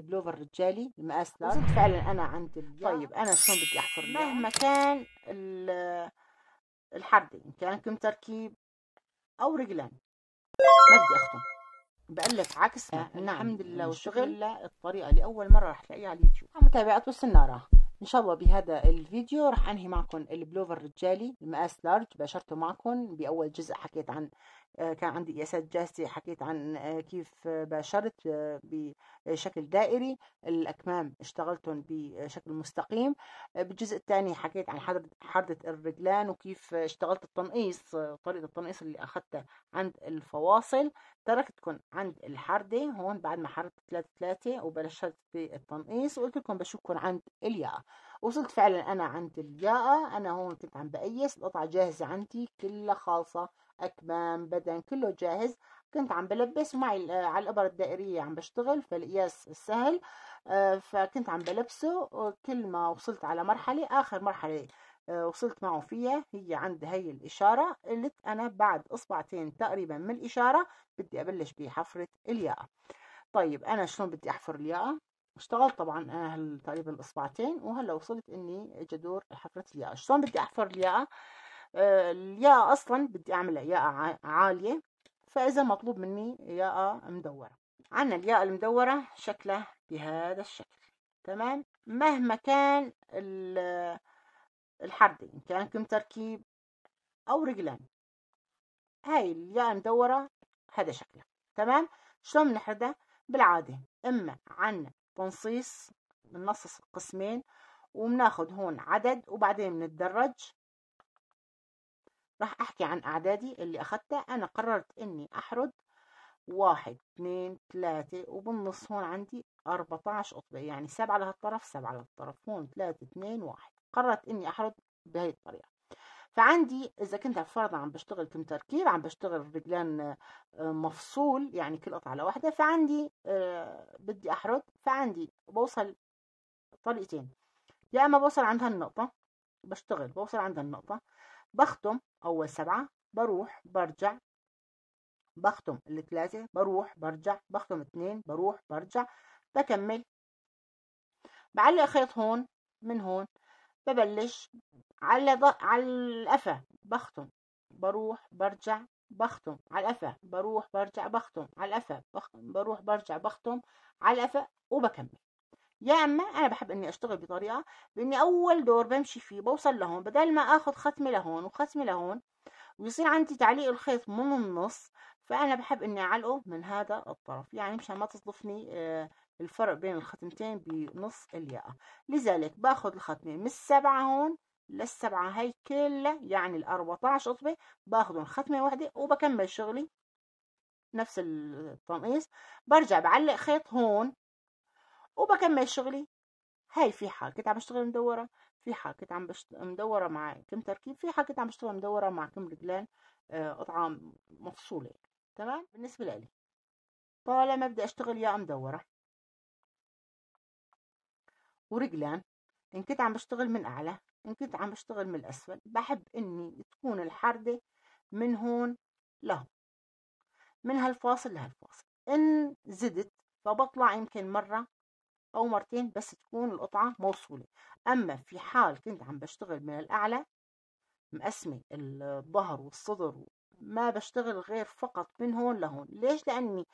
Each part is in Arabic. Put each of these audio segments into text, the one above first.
البلوفر الرجالي المقاس لارج فعلا انا عندي طيب انا شلون بدي احفر مهما كان الحردة ان كان كم تركيب او رجلان ما بدي اختم بقول لك عكس طيب، نعم الحمد لله والشغل الطريقه لاول مره رح تلاقيها على اليوتيوب متابعات والسناره ان شاء الله بهذا الفيديو رح انهي معكم البلوفر الرجالي المقاس لارج بشرته معكم باول جزء حكيت عن آه، كان عندي قياسات جاهزة حكيت عن آه، كيف باشرت آه، بشكل دائري الأكمام اشتغلتهم بشكل مستقيم بالجزء الثاني حكيت عن حردة الرجلان وكيف اشتغلت التنقيص طريقة التنقيص اللي أخذتها عند الفواصل تركتكم عند الحردة هون بعد ما حردت ثلاثة ثلاثة وبلشت بالتنقيص وقلت لكم بشوفكم عند الياقة وصلت فعلا أنا عند الياقة أنا هون كنت عم بقيس القطعة جاهزة عندي كلها خالصة اكمام بدن كله جاهز كنت عم بلبس معي آه، على الابر الدائريه عم بشتغل فالقياس السهل آه، فكنت عم بلبسه كل ما وصلت على مرحله اخر مرحله آه، وصلت معه فيها هي عند هي الإشارة قلت أنا بعد إصبعتين تقريبا من الإشارة بدي أبلش بحفرة الياقة طيب أنا شلون بدي أحفر الياقة اشتغلت طبعا أنا تقريبا الإصبعتين وهلا وصلت إني جدور حفرة الياقة شلون بدي أحفر الياقة آه، الياء أصلا بدي أعمل ياء عالية فإذا مطلوب مني ياء مدورة عندنا الياء المدورة شكلها بهذا الشكل تمام مهما كان الحردة إن كان كم تركيب أو رجلان هاي الياء المدورة هذا شكلها تمام شلون بنحردها بالعادة إما عنا تنصيص بنصص قسمين وبناخذ هون عدد وبعدين بنتدرج راح احكي عن اعدادي اللي اخدتها انا قررت اني احرد واحد اثنين ثلاثة وبالنص هون عندي اربعتاش قطبة يعني سبعة لهالطرف سبعة لهالطرف هون ثلاثة اثنين واحد قررت اني احرد بهي الطريقة فعندي اذا كنت فرضا عم بشتغل كم تركيب عم بشتغل رجلان آه، مفصول يعني كل قطعة لوحدة فعندي آه، بدي احرد فعندي بوصل طريقتين يا اما بوصل عند هالنقطة بشتغل بوصل عند هالنقطة بختم أول سبعة بروح برجع بختم الثلاثة بروح برجع بختم اثنين بروح برجع بكمل بعلق خيط هون من هون ببلش على ض... على القفا بختم بروح برجع بختم على القفا بروح برجع بختم على القفا بخ... بروح برجع بختم على القفا وبكمل يا اما انا بحب اني اشتغل بطريقه باني اول دور بمشي فيه بوصل لهون بدل ما اخذ ختمه لهون وختمه لهون ويصير عندي تعليق الخيط من النص فانا بحب اني اعلقه من هذا الطرف يعني مشان ما تصدفني آه، الفرق بين الختمتين بنص الياقه لذلك باخذ الختمه من السبعه هون للسبعه هي كلها يعني ال 14 قطبه باخذهم ختمه واحده وبكمل شغلي نفس التنقيص برجع بعلق خيط هون وبكمل شغلي هاي في حال كنت عم بشتغل مدورة في حال كنت عم بشتغل مدورة مع كم تركيب في حال كنت عم بشتغل مدورة مع كم رجلان آه، قطعة مفصولة تمام بالنسبة لي طالما بدي أشتغل يا مدورة ورجلان إن كنت عم بشتغل من أعلى إن كنت عم بشتغل من الأسفل بحب إني تكون الحردة من هون لهون من هالفاصل لهالفاصل إن زدت فبطلع يمكن مرة أو مرتين بس تكون القطعة موصولة أما في حال كنت عم بشتغل من الأعلى مقسمة الظهر والصدر ما بشتغل غير فقط من هون لهون ليش لأني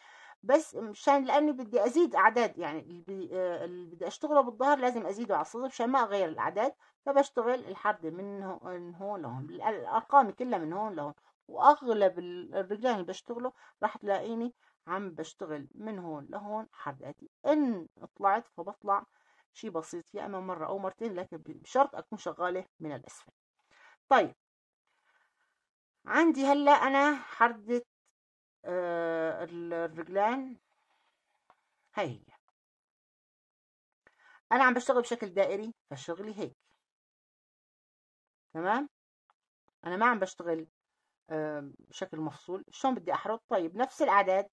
بس مشان لأني بدي أزيد أعداد يعني اللي آه، بدي أشتغله بالظهر لازم أزيده على الصدر مشان ما أغير الأعداد فبشتغل الحردة من هون لهون الأرقام كلها من هون لهون وأغلب الرجال اللي بشتغله راح تلاقيني عم بشتغل من هون لهون حد ان طلعت فبطلع شيء بسيط يا اما مره او مرتين لكن بشرط اكون شغاله من الاسفل طيب عندي هلا انا حردة آه الرجلان هاي هي انا عم بشتغل بشكل دائري فشغلي هيك تمام انا ما عم بشتغل بشكل مفصول شلون بدي احرض طيب نفس الاعداد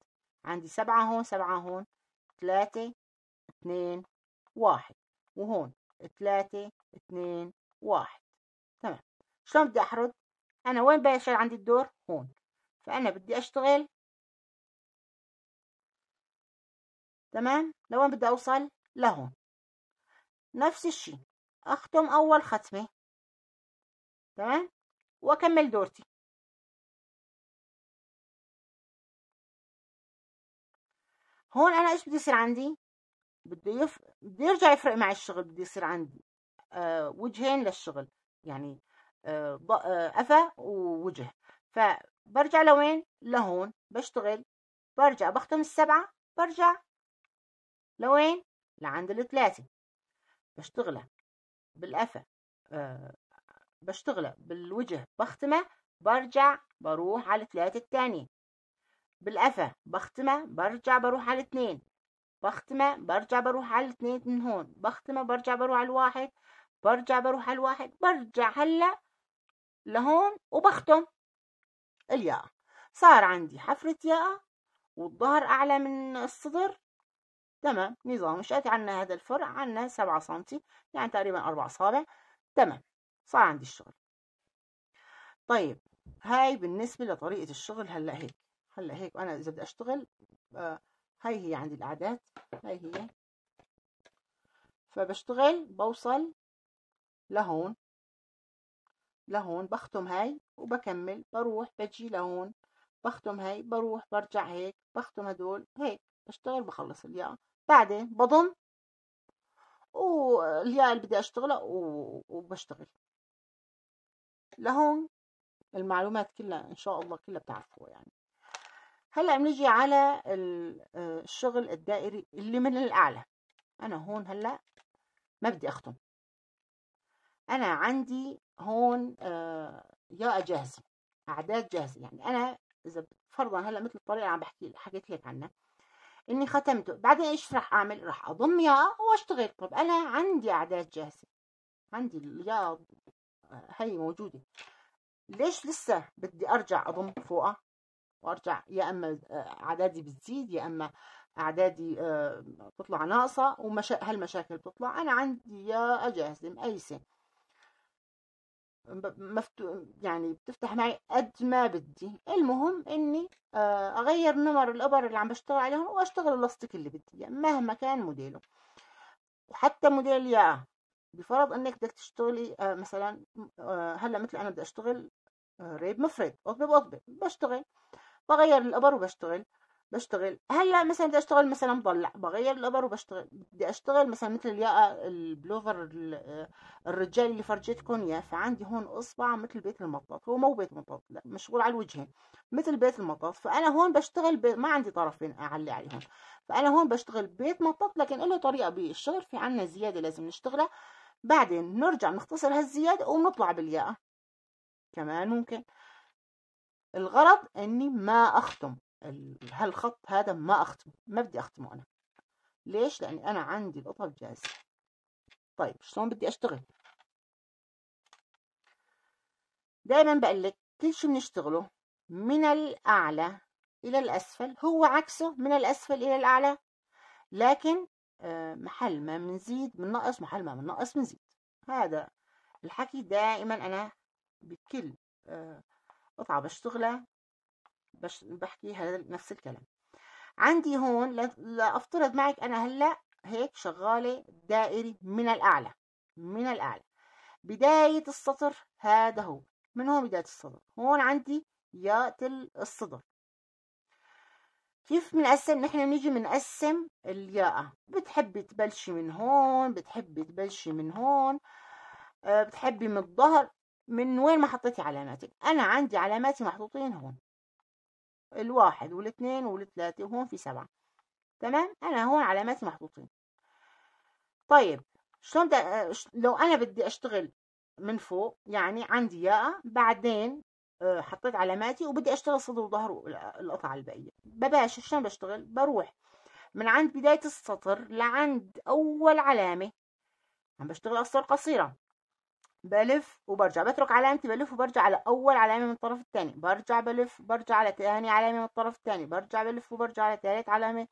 عندي سبعة هون سبعة هون ثلاثة اثنين واحد وهون ثلاثة اثنين واحد تمام شلون بدي أحرد أنا وين بلش عندي الدور هون فأنا بدي أشتغل تمام لوين بدي أوصل لهون نفس الشيء أختم أول ختمة تمام وأكمل دورتي هون انا ايش بده يصير عندي بده يف... بده يرجع يفرق معي الشغل بده يصير عندي آه وجهين للشغل يعني آه ض... آه قفا ووجه فبرجع لوين لهون بشتغل برجع بختم السبعة برجع لوين لعند الثلاثة بشتغله بالقفا آه بشتغله بالوجه بختمه برجع بروح على الثلاثة الثانية بالقفا بختمة برجع بروح على الاثنين بختمة برجع بروح على الاثنين من هون بختمة برجع بروح على الواحد برجع بروح على الواحد برجع هلا لهون وبختم الياء صار عندي حفرة ياء والظهر أعلى من الصدر تمام نظام شاتي عنا هذا الفرع عنا سبعة سنتي يعني تقريبا أربع أصابع تمام صار عندي الشغل طيب هاي بالنسبة لطريقة الشغل هلا هيك هلا هيك انا اذا بدي اشتغل آه هاي هي عندي الاعداد هاي هي فبشتغل بوصل لهون لهون بختم هاي وبكمل بروح بجي لهون بختم هاي بروح برجع هيك بختم هدول هيك بشتغل بخلص الياء بعدين بضم والياء اللي بدي اشتغلها وبشتغل لهون المعلومات كلها ان شاء الله كلها بتعرفوها يعني هلا بنيجي على آه، الشغل الدائري اللي من الاعلى انا هون هلا ما بدي اختم انا عندي هون آه، يا جاهزه اعداد جاهزه يعني انا اذا فرضا هلا مثل الطريقه اللي عم بحكي حكيت لك عنها اني ختمته بعدين ايش راح اعمل راح اضم يا واشتغل طب انا عندي اعداد جاهزه عندي يا آه، هي موجوده ليش لسه بدي ارجع اضم فوقها وارجع يا اما آه، اعدادي بتزيد يا اما اعدادي بتطلع آه، ناقصه ومشا... هالمشاكل بتطلع انا عندي يا اجازم مقيسه مفتو... يعني بتفتح معي قد ما بدي المهم اني آه، اغير نمر الابر اللي عم بشتغل عليهم واشتغل اللاستيك اللي بدي يعني مهما كان موديله وحتى موديل يا بفرض انك بدك تشتغلي مثلا هلا مثل انا بدي اشتغل ريب مفرد قطبه بقطبه بشتغل بغير الابر وبشتغل بشتغل هلا مثلا بدي اشتغل مثلا مضلع بغير الابر وبشتغل بدي اشتغل مثلا مثل الياقه البلوفر الرجال اللي فرجيتكم اياه فعندي هون اصبع مثل بيت المطاط هو مو بيت مطاط لا مشغول على الوجهين مثل بيت المطاط فانا هون بشتغل بي... ما عندي طرفين اعلي عليهم فانا هون بشتغل بيت مطاط لكن له طريقه بالشغل في عنا زياده لازم نشتغلها بعدين نرجع نختصر هالزياده ونطلع بالياقه كمان ممكن الغرض اني ما اختم هالخط هذا ما اختم ما بدي اختمه انا ليش لاني انا عندي القطب جاهزه طيب شلون بدي اشتغل دائما بقول لك كل شيء بنشتغله من الاعلى الى الاسفل هو عكسه من الاسفل الى الاعلى لكن آه، محل ما بنزيد بننقص محل ما بننقص بنزيد هذا الحكي دائما انا بكل آه، قطعة بشتغلها بش بحكي هذا نفس الكلام عندي هون لأفترض معك أنا هلأ هيك شغالة دائري من الأعلى من الأعلى بداية السطر هذا هو من هون بداية السطر هون عندي ياء الصدر كيف بنقسم نحن بنيجي بنقسم الياء بتحبي تبلشي من هون بتحبي تبلشي من هون آه، بتحبي من الظهر من وين ما حطيتي علاماتك انا عندي علاماتي محطوطين هون الواحد والاثنين والثلاثة وهون في سبعة تمام انا هون علاماتي محطوطين طيب شلون آه، لو انا بدي اشتغل من فوق يعني عندي ياء بعدين آه، حطيت علاماتي وبدي اشتغل صدر وظهر القطعة الباقية بباشر شلون بشتغل بروح من عند بداية السطر لعند أول علامة عم بشتغل أسطر قصيرة بلف وبرجع بترك علامتي بلف وبرجع على اول علامه من الطرف الثاني برجع بلف برجع على ثاني علامه من الطرف الثاني برجع بلف وبرجع على ثالث علامه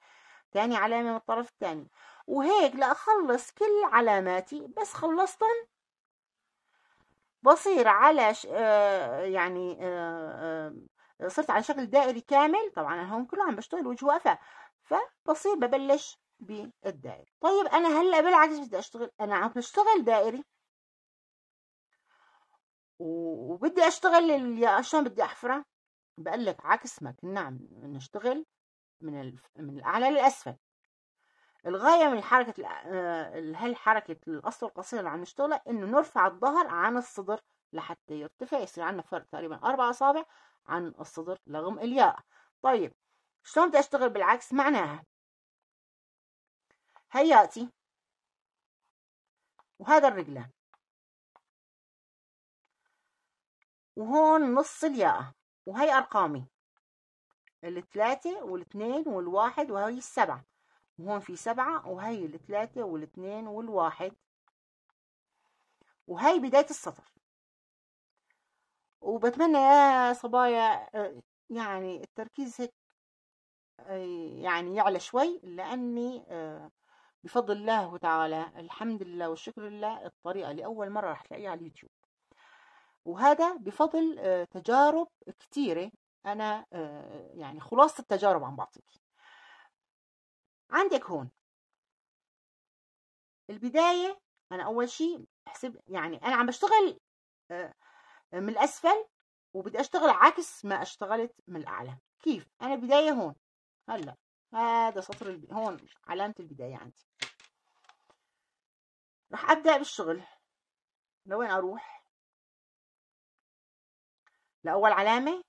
ثاني علامه من الطرف الثاني وهيك لاخلص كل علاماتي بس خلصتهم بصير على ش... آه يعني آه آه صرت على شكل دائري كامل طبعا انا هون كله عم بشتغل وجه واقفه فبصير ببلش بالدائري طيب انا هلا بالعكس بدي اشتغل انا عم بشتغل دائري وبدي اشتغل يا شلون بدي احفره بقول لك عكس ما كنا عم نشتغل من من الاعلى للاسفل الغايه من حركه هالحركه آه، الاصل القصير اللي عم نشتغلها انه نرفع الظهر عن الصدر لحتى يرتفع يصير عندنا فرق تقريبا اربع اصابع عن الصدر لغم الياء طيب شلون بدي اشتغل بالعكس معناها هياتي وهذا الرجلان وهون نص الياء وهي أرقامي الثلاثة والاثنين والواحد وهي السبعة وهون في سبعة وهي الثلاثة والاثنين والواحد وهي بداية السطر وبتمنى يا صبايا آه، يعني التركيز هيك آه، يعني يعلى شوي لأني آه، بفضل الله تعالى الحمد لله والشكر لله الطريقة لأول مرة رح تلاقيها على اليوتيوب وهذا بفضل آه، تجارب كثيرة أنا آه، يعني خلاصة التجارب عم بعطيك عندك هون البداية أنا أول شيء أحسب يعني أنا عم بشتغل آه، من الأسفل وبدي أشتغل عكس ما اشتغلت من الأعلى كيف؟ أنا بداية هون هلا هذا سطر الب... هون علامة البداية عندي رح أبدأ بالشغل لوين أروح؟ لأول علامة؟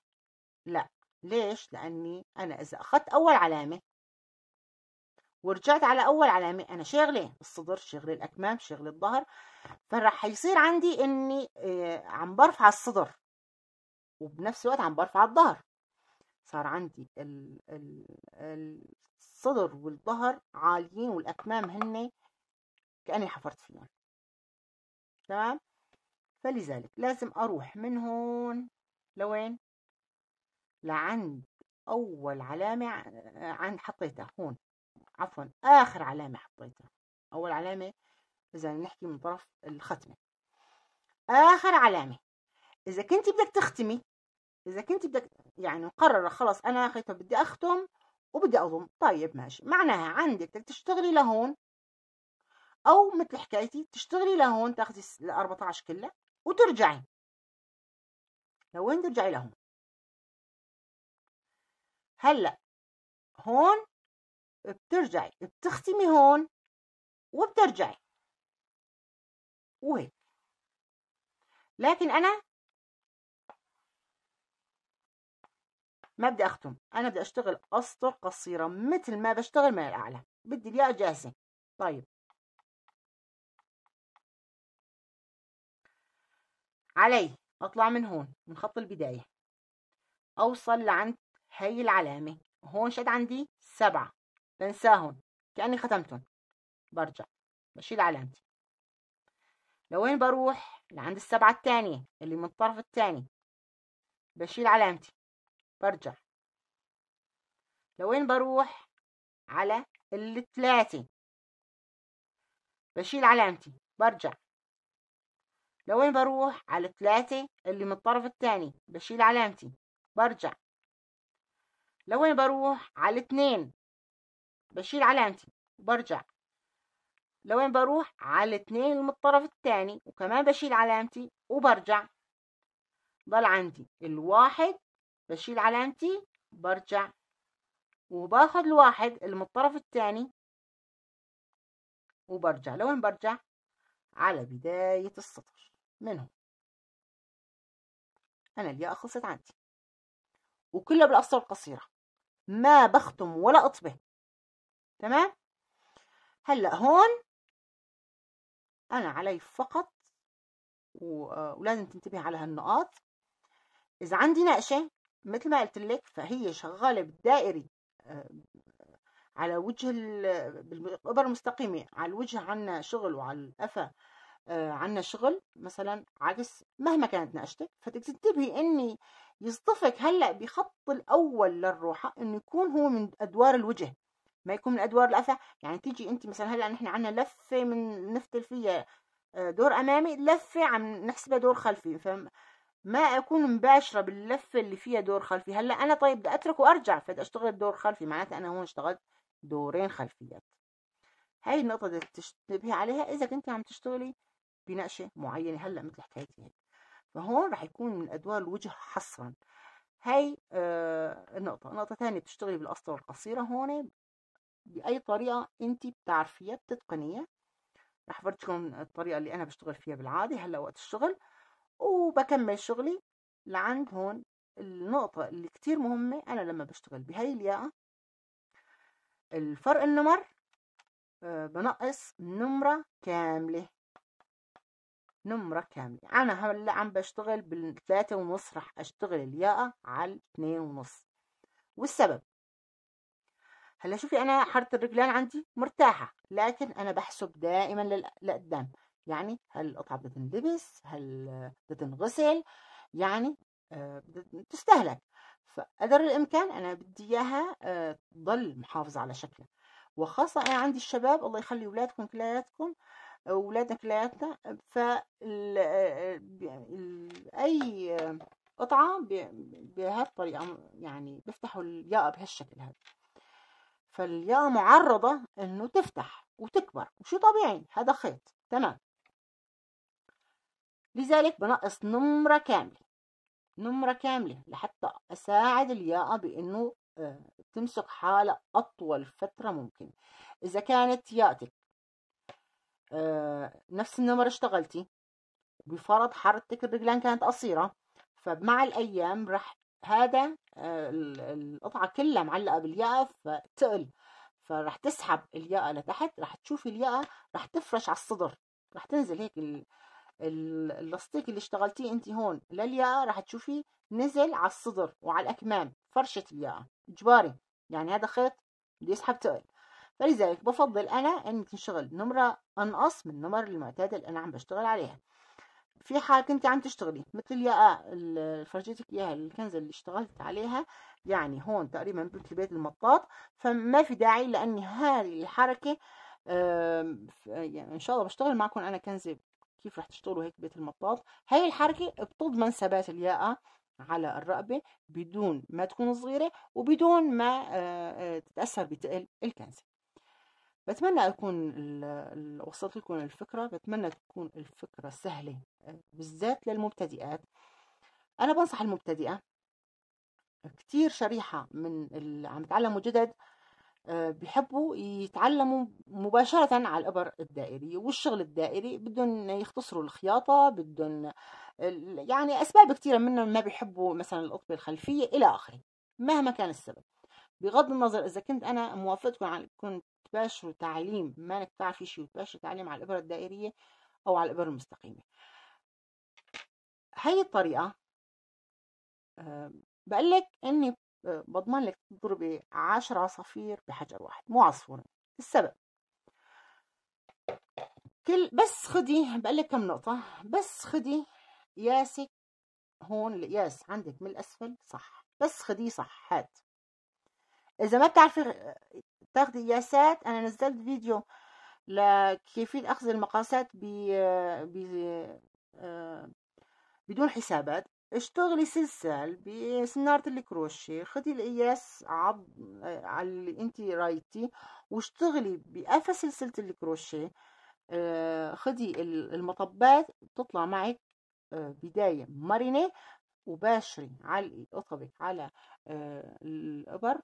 لا ليش؟ لأني أنا إذا أخذت أول علامة ورجعت على أول علامة أنا شغلة الصدر شغلة الأكمام شغلة الظهر فرح يصير عندي إني آه، عم برفع الصدر وبنفس الوقت عم برفع الظهر صار عندي ال ال الصدر والظهر عاليين والأكمام هن كأني حفرت فيهم تمام فلذلك لازم أروح من هون لوين لعند أول علامة عند حطيتها هون عفوا آخر علامة حطيتها أول علامة إذا نحكي من طرف الختمة آخر علامة إذا كنت بدك تختمي إذا كنت بدك يعني مقررة خلص أنا آخرتها بدي أختم وبدي أضم طيب ماشي معناها عندك بدك تشتغلي لهون أو مثل حكايتي تشتغلي لهون تاخذي ال 14 كلها وترجعي لو وين ترجعي لهم هلا هون بترجعي بتختمي هون وبترجعي وهيك لكن انا ما بدي اختم انا بدي اشتغل اسطر قصيره مثل ما بشتغل من الاعلى بدي الياء جاهزه طيب علي أطلع من هون من خط البداية أوصل لعند هاي العلامة هون شد عندي سبعة بنساهم كأني ختمتهم برجع بشيل علامتي لوين بروح لعند السبعة التانية اللي من الطرف التاني بشيل علامتي برجع لوين بروح على التلاتة بشيل علامتي برجع لوين بروح على الثلاثة اللي من الطرف الثاني بشيل علامتي برجع لوين بروح على الاثنين بشيل علامتي وبرجع لوين بروح على الاثنين اللي من الطرف الثاني وكمان بشيل علامتي وبرجع ضل عندي الواحد بشيل علامتي برجع وباخذ الواحد اللي من الطرف الثاني وبرجع لوين برجع على بداية السطر منهم أنا الياقة خلصت عندي وكله بالاسطر القصيرة ما بختم ولا أطبه تمام هلأ هون أنا علي فقط ولازم تنتبه على هالنقاط إذا عندي نقشة مثل ما قلت لك فهي شغالة بالدائري آه، على وجه بالقبر المستقيمة على الوجه عنا شغل وعلى القفا آه، عنا شغل مثلا عكس مهما كانت نقشتك فتنتبهي اني يصطفك هلا بخط الاول للروحه انه يكون هو من ادوار الوجه ما يكون من ادوار الافعى يعني تيجي انت مثلا هلا نحن عندنا لفه من نفتل فيها آه، دور امامي لفه عم نحسبها دور خلفي فما ما اكون مباشره باللفه اللي فيها دور خلفي هلا انا طيب بدي اترك وارجع فبدي اشتغل الدور خلفي معناتها انا هون اشتغلت دورين خلفيات هاي النقطه بدك تنتبهي عليها اذا كنت عم تشتغلي بنقشه معينه هلا مثل حكايتي هيك يعني؟ فهون رح يكون من ادوار الوجه حصرا هاي آه النقطه النقطه الثانيه بتشتغلي بالاسطر القصيره هون باي طريقه انت بتعرفيها بتتقنيها رح فرجيكم الطريقه اللي انا بشتغل فيها بالعاده هلا وقت الشغل وبكمل شغلي لعند هون النقطة اللي كتير مهمة أنا لما بشتغل بهاي الياقة الفرق النمر آه، بنقص نمرة كاملة نمرة كاملة أنا هلا عم بشتغل بالثلاثة ونص رح أشتغل الياقة على الاثنين ونص والسبب هلا شوفي أنا حارة الرجلين عندي مرتاحة لكن أنا بحسب دائما لقدام يعني هل القطعة بتنلبس هل بتنغسل يعني آه، بتستهلك فقدر الإمكان أنا بدي إياها آه، تضل محافظة على شكلها وخاصة أنا عندي الشباب الله يخلي أولادكم كلياتكم ولادك لا يقطع ف اي قطعه بهالطريقه يعني بيفتحوا الياقه بهالشكل هذا فالياقه معرضه انه تفتح وتكبر وشي طبيعي هذا خيط تمام لذلك بنقص نمره كامله نمره كامله لحتى اساعد الياقه بانه آه، تمسك حالة أطول فترة ممكن إذا كانت ياتك آه، نفس النمر اشتغلتي بفرض حركتك الرجلين كانت قصيرة فمع الأيام راح هذا آه، القطعة كلها معلقة بالياقة فتقل فراح تسحب الياقة لتحت راح تشوفي الياقة راح تفرش على الصدر راح تنزل هيك اللاستيك اللي اشتغلتيه انت هون للياقة راح تشوفيه نزل على الصدر وعلى الأكمام فرشة الياقة إجباري يعني هذا خيط بده يسحب تقل فلذلك بفضل أنا أن تشتغل نمرة أنقص من النمر المعتادة اللي أنا عم بشتغل عليها في حال كنت عم تشتغلي مثل يا آه، فرجيتك إياها الكنزة اللي اشتغلت عليها يعني هون تقريبا مثل بيت المطاط فما في داعي لاني هذه الحركة يعني إن شاء الله بشتغل معكم أنا كنزة كيف رح تشتغلوا هيك بيت المطاط هاي الحركة بتضمن ثبات الياقة على الرقبة بدون ما تكون صغيرة وبدون ما آه، آه، تتأثر بتقل الكنزة بتمنى أكون وصلت لكم الفكرة بتمنى تكون الفكرة سهلة بالذات للمبتدئات أنا بنصح المبتدئة كتير شريحة من اللي عم يتعلموا جدد آه، بحبوا يتعلموا مباشرة على الإبر الدائرية والشغل الدائري بدهم يختصروا الخياطة بدهم يعني أسباب كثيرة منهم ما بيحبوا مثلا القطبة الخلفية إلى آخره مهما كان السبب بغض النظر إذا كنت أنا موافقتكم على كنت وتباشر تعليم ما نقطع شيء وتباشروا تعليم على الإبرة الدائرية أو على الإبرة المستقيمة هاي الطريقة بقول لك إني بضمن لك تضربي عشر عصافير بحجر واحد مو عصفورين السبب كل بس خدي بقول لك كم نقطة بس خدي قياسك هون القياس عندك من الأسفل صح بس خديه صح هات إذا ما بتعرفي تاخدي قياسات انا نزلت فيديو لكيفية اخذ المقاسات ب آه، بدون حسابات اشتغلي سلسال بسنارة الكروشيه خدي القياس عب... آه، على اللي انت رايتي واشتغلي بقفا سلسلة الكروشيه آه، خدي المطبات تطلع معك بداية مرنة وباشري علقي قطبك على الابر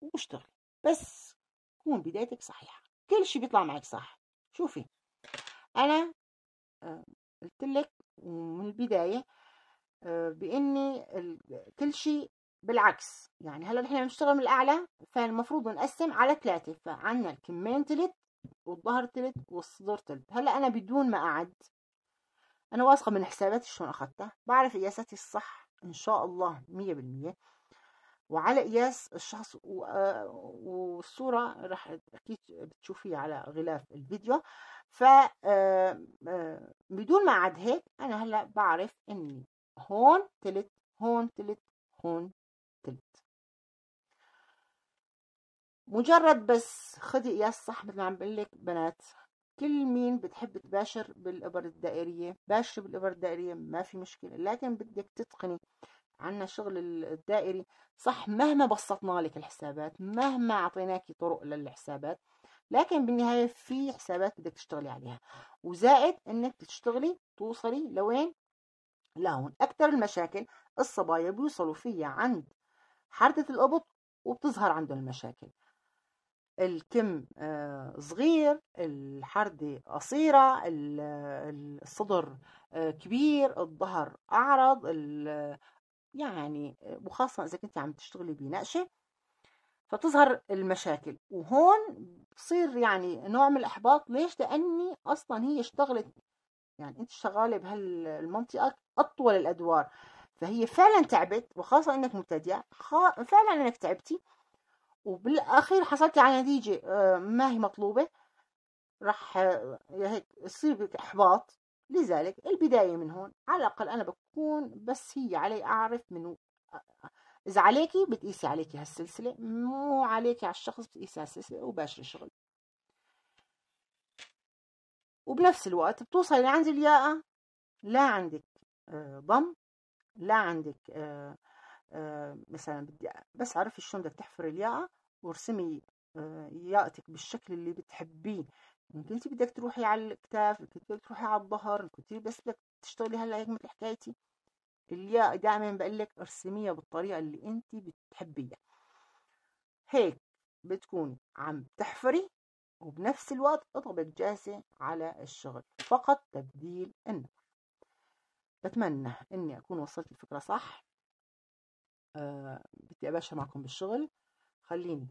واشتغلي بس تكون بدايتك صحيحة كل شيء بيطلع معك صح شوفي أنا آه، قلت لك من البداية آه، بإني كل شيء بالعكس يعني هلا نحن بنشتغل من الأعلى فالمفروض نقسم على ثلاثة فعنا الكمين تلت والظهر تلت والصدر تلت هلا أنا بدون ما أعد أنا واثقة من حساباتي شلون أخذتها بعرف قياساتي الصح إن شاء الله مية بالمية وعلى قياس الشخص والصورة راح أكيد بتشوفيها على غلاف الفيديو ف بدون ما عاد هيك أنا هلأ بعرف إني هون تلت هون تلت هون تلت مجرد بس خدي قياس صح مثل ما عم بقول لك بنات كل مين بتحب تباشر بالإبر الدائرية باشر بالإبر الدائرية ما في مشكلة لكن بدك تتقني عنا شغل الدائري صح مهما بسطنا لك الحسابات مهما اعطيناكي طرق للحسابات لكن بالنهايه في حسابات بدك تشتغلي عليها وزائد انك تشتغلي توصلي لوين لهون اكثر المشاكل الصبايا بيوصلوا فيها عند حرده القبط وبتظهر عندهم المشاكل الكم آه، صغير الحردة قصيرة الصدر آه، كبير الظهر أعرض يعني آه، وخاصة إذا كنت عم تشتغلي بنقشة فتظهر المشاكل وهون بصير يعني نوع من الإحباط ليش؟ لأني أصلا هي اشتغلت يعني أنت شغالة بهالمنطقة أطول الأدوار فهي فعلا تعبت وخاصة أنك مبتدئة فعلا أنك تعبتي وبالأخير حصلتي على نتيجة آه، ما هي مطلوبة راح آه، هيك يصير بك إحباط لذلك البداية من هون على الأقل أنا بكون بس هي علي أعرف من إذا عليكي بتقيسي عليكي هالسلسلة مو عليكي على الشخص بتقيسي هالسلسلة وباشر الشغل وبنفس الوقت بتوصلي لعند الياقة لا عندك آه، ضم لا عندك آه، آه، مثلا بدي بس عرفي شلون بدك تحفري الياقة وارسمي ياقتك بالشكل اللي بتحبيه انت انت بدك تروحي على الكتاف كنت بدك تروحي على الظهر كنت بس بدك تشتغلي هلا هيك مثل حكايتي الياء دائما بقول لك ارسميها بالطريقه اللي انت بتحبيها هيك بتكوني عم تحفري وبنفس الوقت اضربك جالسة على الشغل فقط تبديل النمط بتمنى اني اكون وصلت الفكرة صح أه بدي ابشر معكم بالشغل خليني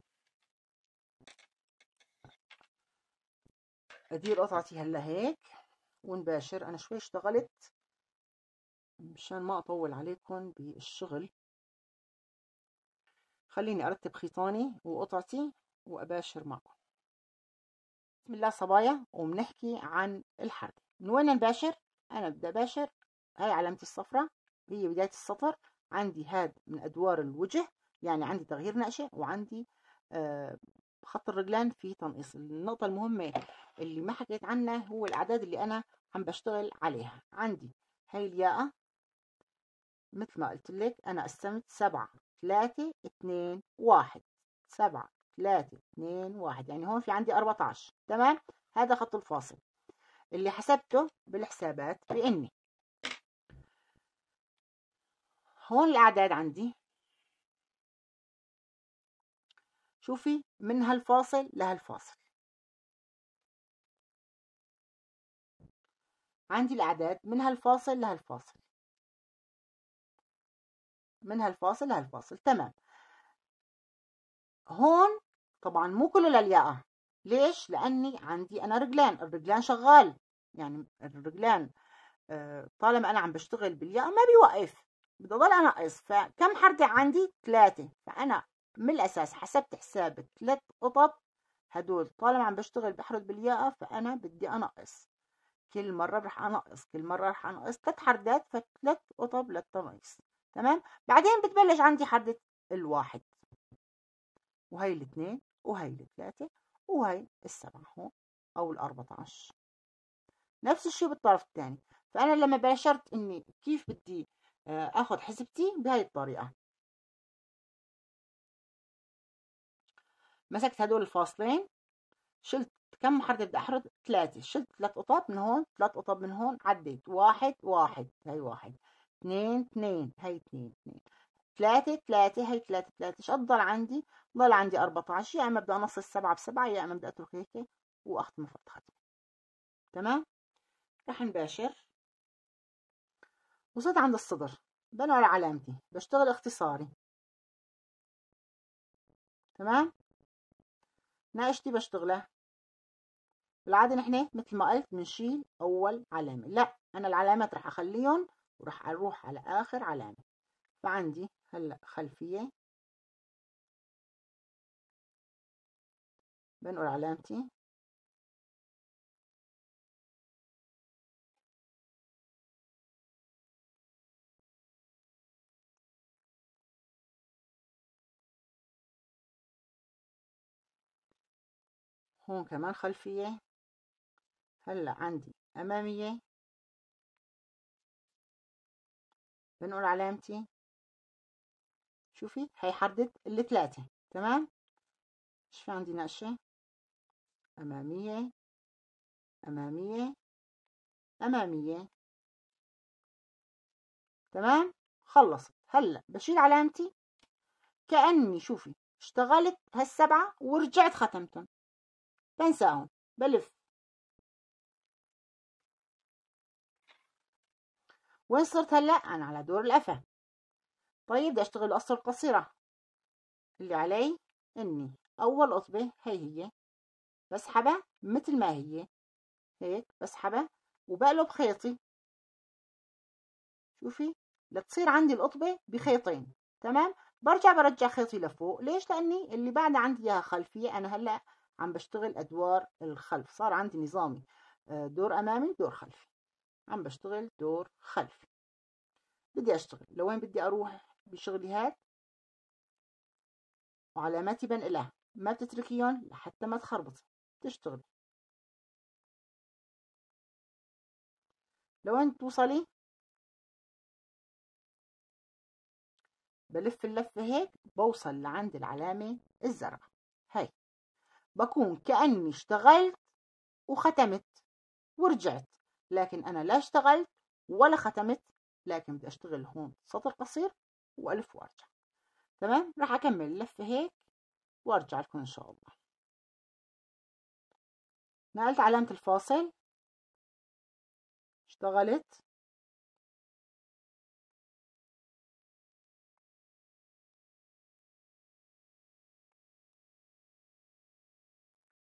ادير قطعتي هلا هيك ونباشر انا شوي اشتغلت مشان ما اطول عليكم بالشغل خليني ارتب خيطاني وقطعتي واباشر معكم بسم الله صبايا وبنحكي عن الحركه من وين نباشر انا بدي اباشر هاي علامتي الصفراء هي بدايه السطر عندي هاد من ادوار الوجه يعني عندي تغيير نقشه وعندي آه خط الرجلان في تنقيص النقطه المهمه اللي ما حكيت عنها هو الأعداد اللي أنا عم بشتغل عليها عندي هاي الياقة مثل ما قلت لك أنا قسمت سبعة ثلاثة اثنين واحد سبعة ثلاثة اثنين واحد يعني هون في عندي اربعة عشر تمام هذا خط الفاصل اللي حسبته بالحسابات بإني هون الأعداد عندي شوفي من هالفاصل لهالفاصل عندي الأعداد من هالفاصل لهالفاصل من هالفاصل لهالفاصل تمام هون طبعا مو كله للياقة ليش؟ لأني عندي أنا رجلان الرجلان شغال يعني الرجلان آه، طالما أنا عم بشتغل بالياقة ما بيوقف بدي أضل أنقص فكم حردة عندي؟ ثلاثة فأنا من الأساس حسبت حساب الثلاث قطب هدول طالما عم بشتغل بحرد بالياقة فأنا بدي أنقص كل مرة راح أنقص كل مرة راح أنقص ثلاث حردات فثلاث قطب للتنقيص تمام بعدين بتبلش عندي حردة الواحد وهي الاثنين وهي الثلاثة وهي السبعة هون أو ال14 نفس الشيء بالطرف الثاني فأنا لما باشرت إني كيف بدي آه، آخذ حسبتي بهاي الطريقة مسكت هدول الفاصلين شلت كم محور بدي احرض ثلاثة شلت ثلاث قطط من هون ثلاث قطط من هون عديت واحد واحد هي واحد اثنين اثنين هي اثنين اثنين ثلاثة ثلاثة هي ثلاثة ثلاثة شو ضل عندي؟ ضل عندي 14 يا اما بدي انصف سبعة بسبعة يا اما بدي اترك هيك واختم فتحتي تمام؟ رح نباشر وصلت عند الصدر بنقل على علامتي بشتغل اختصاري تمام؟ ناقشتي بشتغلها العادة نحن مثل ما قلت بنشيل اول علامه لا انا العلامات راح اخليهم وراح اروح على اخر علامه فعندي هلا خلفيه بنقل علامتي هون كمان خلفية هلا عندي أمامية إيه؟ بنقول علامتي شوفي هيحدد الثلاثة تمام ايش في عندي نقشة أمامية أمامية إيه؟ أمامية إيه؟ تمام خلصت هلا بشيل علامتي كأني شوفي اشتغلت هالسبعة ورجعت ختمتهم بنساهم بلف وين صرت هلا انا على دور القفا طيب بدي اشتغل القصة القصيرة اللي علي اني اول قطبة هي هي بسحبها مثل ما هي هيك بسحبها وبقلب خيطي شوفي لتصير عندي القطبة بخيطين تمام برجع برجع خيطي لفوق ليش لاني اللي بعد عندي اياها خلفية انا هلا عم بشتغل ادوار الخلف صار عندي نظامي آه، دور امامي دور خلفي عم بشتغل دور خلفي بدي أشتغل لوين بدي أروح بشغلي هاد وعلاماتي بنقلها ما بتتركيهم لحتى ما تخربطي تشتغلي لوين توصلي بلف اللفة هيك بوصل لعند العلامة الزرقاء هاي بكون كأني اشتغلت وختمت ورجعت لكن أنا لا اشتغلت ولا ختمت لكن بدي أشتغل هون سطر قصير وألف وأرجع تمام راح أكمل اللفة هيك وأرجع لكم إن شاء الله نقلت علامة الفاصل اشتغلت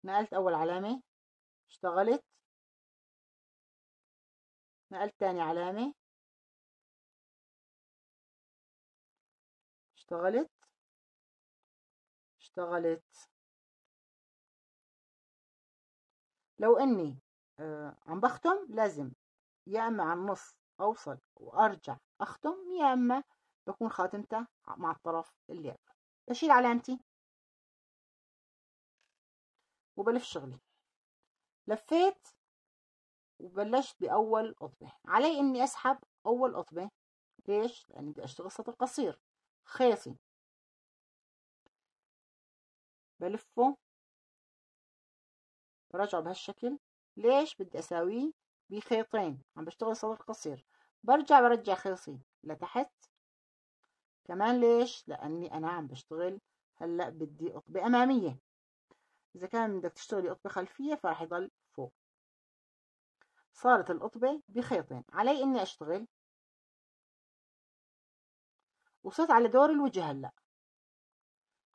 نقلت أول علامة اشتغلت نقلت تاني علامة اشتغلت اشتغلت لو اني آه عم بختم لازم يا اما عن نص اوصل وارجع اختم يا اما بكون خاتمتها مع الطرف اللي عبر بشيل علامتي وبلف شغلي لفيت وبلشت بأول قطبة علي إني أسحب أول قطبة ليش؟ لأني بدي أشتغل سطر قصير خيطي بلفه برجعه بهالشكل ليش بدي أساويه بخيطين عم بشتغل سطر قصير برجع برجع خيطي لتحت كمان ليش؟ لأني أنا عم بشتغل هلأ بدي قطبة أمامية إذا كان بدك تشتغلي قطبة خلفية فرح يضل صارت القطبة بخيطين علي إني أشتغل وصلت على دور الوجه هلأ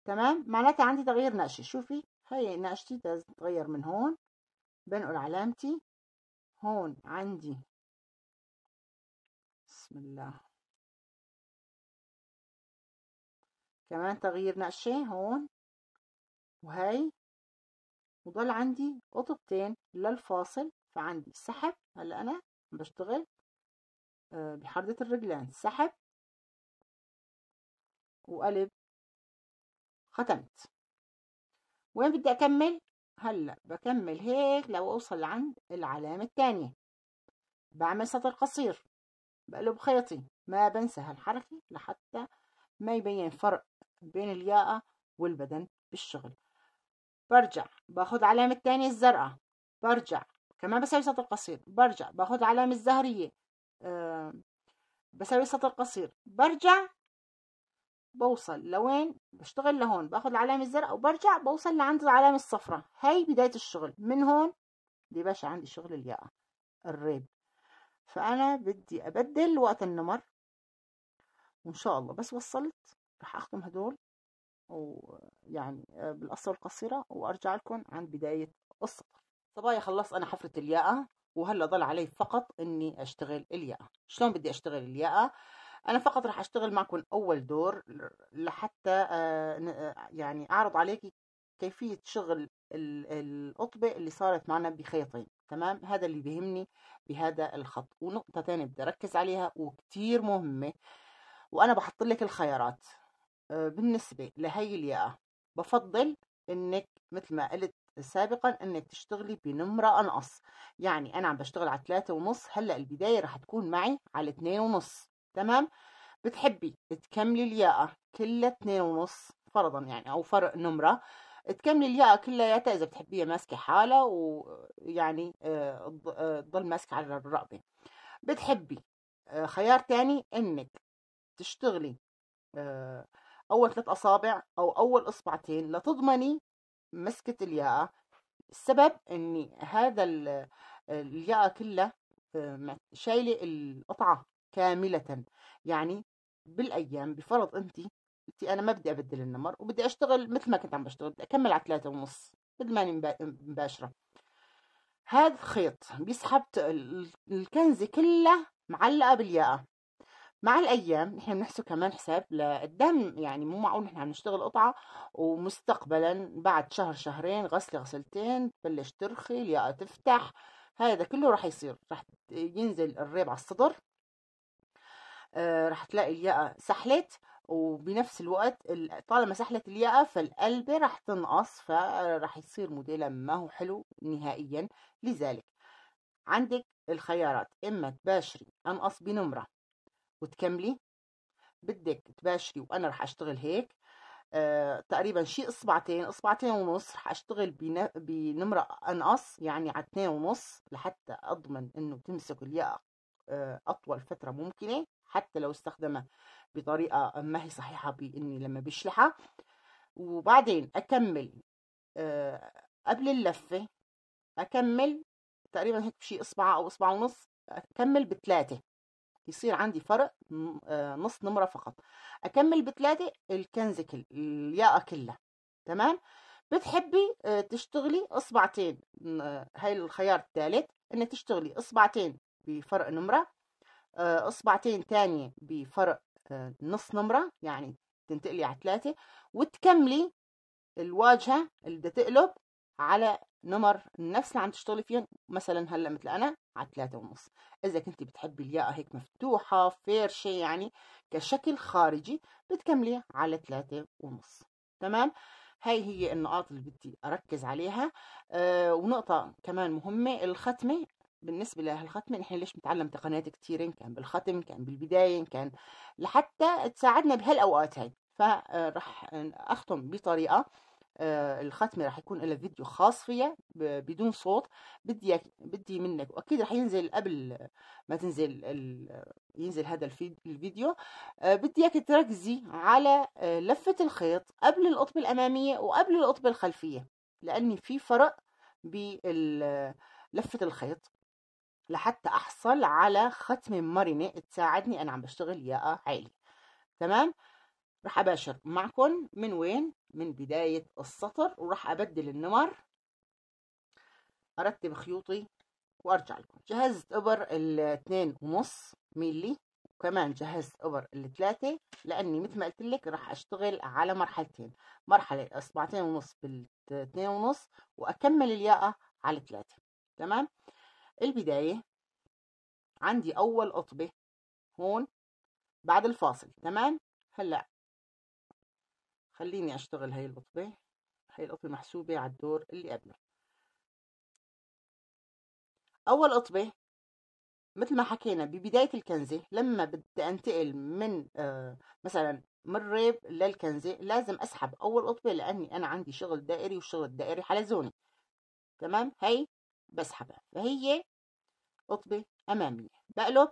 تمام معناتها عندي تغيير نقشة شوفي هاي نقشتي تتغير من هون بنقل علامتي هون عندي بسم الله كمان تغيير نقشة هون وهي وضل عندي قطبتين للفاصل فعندي سحب هلا انا بشتغل آه، بحردة الرجلين سحب وقلب ختمت وين بدي اكمل هلا بكمل هيك لو اوصل لعند العلامة التانية بعمل سطر قصير بقلب خيطي ما بنسى هالحركة لحتى ما يبين فرق بين الياقة والبدن بالشغل برجع باخد علامة الثانية الزرقاء برجع كمان بسوي سطر قصير برجع باخذ العلامة الزهرية بسوي سطر قصير برجع بوصل لوين بشتغل لهون باخذ العلامة الزرقاء وبرجع بوصل لعند العلامة الصفراء هاي بداية الشغل من هون بدي باشا عندي شغل الياء الريب فأنا بدي أبدل وقت النمر وإن شاء الله بس وصلت رح أختم هدول ويعني آه، بالقصة القصيرة وأرجع لكم عند بداية السطر طبايا خلصت انا حفرة الياقة وهلا ضل علي فقط اني اشتغل الياقة شلون بدي اشتغل الياقة انا فقط راح اشتغل معكم اول دور لحتى آه، آه، يعني اعرض عليك كيفية شغل القطبة اللي صارت معنا بخيطين تمام هذا اللي بيهمني بهذا الخط ونقطة ثانيه بدي أركز عليها وكثير مهمة وأنا بحط لك الخيارات آه، بالنسبة لهي الياقة بفضل إنك مثل ما قلت سابقا انك تشتغلي بنمرة انقص يعني انا عم بشتغل على ثلاثة ونص هلأ البداية رح تكون معي على اثنين ونص تمام بتحبي تكملي الياقة كلها اثنين ونص فرضا يعني او فرق نمرة تكملي الياقة كلياتها اذا بتحبيها ماسكة حالها ويعني تضل آه، آه، ماسكة على الرقبة بتحبي آه، خيار تاني انك تشتغلي اول ثلاث اصابع او اول اصبعتين لتضمني مسكت الياقة السبب اني هذا الياقة كلها آه، شايلة القطعة كاملة يعني بالايام بفرض انت انت انا ما بدي ابدل النمر وبدي اشتغل مثل ما كنت عم بشتغل بدي اكمل على ثلاثة ونص بدل ماني مباشرة هذا الخيط بيسحب الكنزة كلها معلقة بالياقة مع الايام نحن بنحسب كمان حساب لقدام يعني مو معقول نحن عم نشتغل قطعه ومستقبلا بعد شهر شهرين غسله غسلتين تبلش ترخي الياقه تفتح هذا كله راح يصير راح ينزل الريب على الصدر آه، راح تلاقي الياقه سحلت وبنفس الوقت طالما سحلت الياقة فالقلبة راح تنقص فراح يصير موديلا ما هو حلو نهائيا لذلك عندك الخيارات إما تباشري أنقص بنمرة وتكملي بدك تباشري وانا رح اشتغل هيك آه تقريبا شي اصبعتين اصبعتين ونص رح اشتغل بنمرة انقص يعني على اثنين ونص لحتى اضمن انه تمسك الياقة آه اطول فترة ممكنة حتى لو استخدمها بطريقة ما هي صحيحة باني لما بشلحها وبعدين اكمل آه قبل اللفة اكمل تقريبا هيك بشي اصبعة او اصبع ونص اكمل بثلاثة يصير عندي فرق آه، نص نمرة فقط أكمل بتلاتة كل الياقة كلها تمام بتحبي آه، تشتغلي إصبعتين هاي الخيار الثالث إن تشتغلي إصبعتين بفرق نمرة آه، إصبعتين تانية بفرق نص نمرة يعني تنتقلي على ثلاثة وتكملي الواجهة اللي بدها تقلب على نمر النفس اللي عم تشتغلي فيهم مثلا هلا مثل انا على ثلاثة ونص اذا كنت بتحبي الياء هيك مفتوحة فيرشة يعني كشكل خارجي بتكملي على ثلاثة ونص تمام هاي هي النقاط اللي بدي اركز عليها آه ونقطة كمان مهمة الختمة بالنسبة لهالختمة نحن ليش بنتعلم تقنيات كتير كان بالختم كان بالبداية كان لحتى تساعدنا بهالاوقات هاي فرح اختم بطريقة آه، الختمه راح يكون لها فيديو خاص فيا بدون صوت بدي بدي منك واكيد راح ينزل قبل ما تنزل ينزل هذا الفيديو آه، بدي اياك تركزي على آه، لفه الخيط قبل القطبه الاماميه وقبل القطبه الخلفيه لاني في فرق بلفه الخيط لحتى احصل على ختمه مرنه تساعدني انا عم بشتغل ياقه عاليه تمام راح اباشر معكم من وين من بداية السطر وراح ابدل النمر ارتب خيوطي وارجع لكم جهزت ابر الاثنين ونص ميلي وكمان جهزت ابر الثلاثة لاني مثل ما قلت لك راح اشتغل على مرحلتين مرحلة اصبعتين ونص بالاثنين ونص واكمل الياقة على التلاتة تمام البداية عندي اول قطبة هون بعد الفاصل تمام هلا خليني أشتغل هاي القطبة هاي القطبة محسوبة على الدور اللي قبله أول قطبة مثل ما حكينا ببداية الكنزة لما بدي أنتقل من آه، مثلا من الريب للكنزة لازم أسحب أول قطبة لأني أنا عندي شغل دائري والشغل الدائري حلزوني تمام هي بسحبها فهي قطبة أمامية بقلب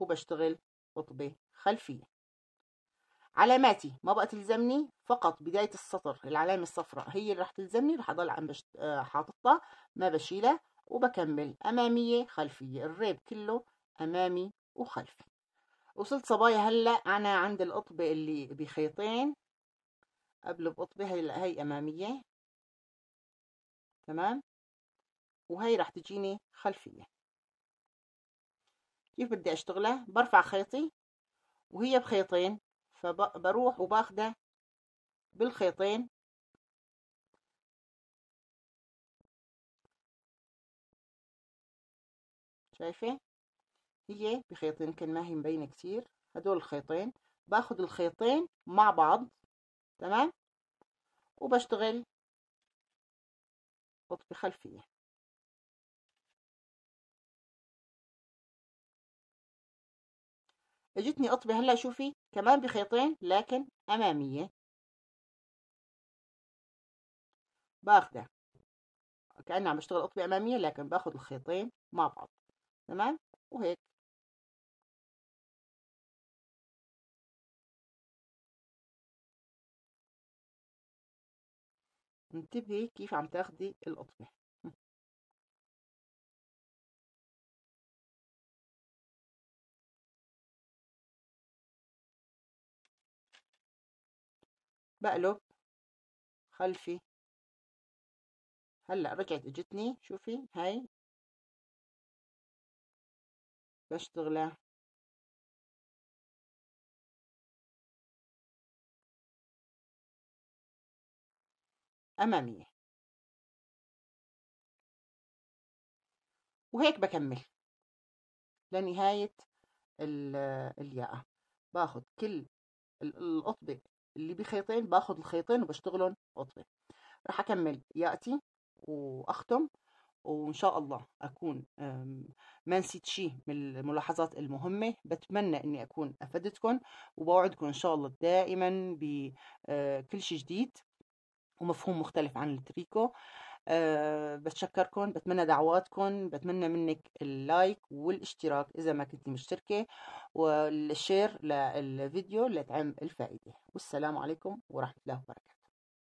وبشتغل قطبة خلفية علاماتي ما بقى تلزمني فقط بداية السطر العلامة الصفراء هي اللي راح تلزمني راح أضل عم بشت... آه، حاططها ما بشيلها وبكمل أمامية خلفية الريب كله أمامي وخلفي وصلت صبايا هلا أنا عند القطبة اللي بخيطين قبل بقطبة هي هي أمامية تمام وهي راح تجيني خلفية كيف بدي أشتغلها برفع خيطي وهي بخيطين فبروح وباخده بالخيطين شايفة هي بخيط يمكن ما هي مبينة كتير هدول الخيطين باخد الخيطين مع بعض تمام وبشتغل قطبه خلفية اجتني قطبة هلا شوفي كمان بخيطين لكن امامية باخده كأني عم بشتغل قطبة امامية لكن باخد الخيطين مع بعض تمام وهيك انتبهي كيف عم تاخدي القطبة بقلب خلفي هلا رجعت اجتني شوفي هاي بشتغلها أمامية وهيك بكمل لنهاية الياقة باخد كل القطبة اللي بخيطين باخذ الخيطين وبشتغلهم قطري راح اكمل ياتي واختم وان شاء الله اكون ما نسيت شيء من الملاحظات المهمه بتمنى اني اكون افدتكم وبوعدكم ان شاء الله دائما بكل آه، شيء جديد ومفهوم مختلف عن التريكو آه، بتشكركم بتمنى دعواتكم بتمنى منك اللايك والاشتراك اذا ما كنت مشتركه والشير للفيديو لتعم الفائده والسلام عليكم ورحمه الله وبركاته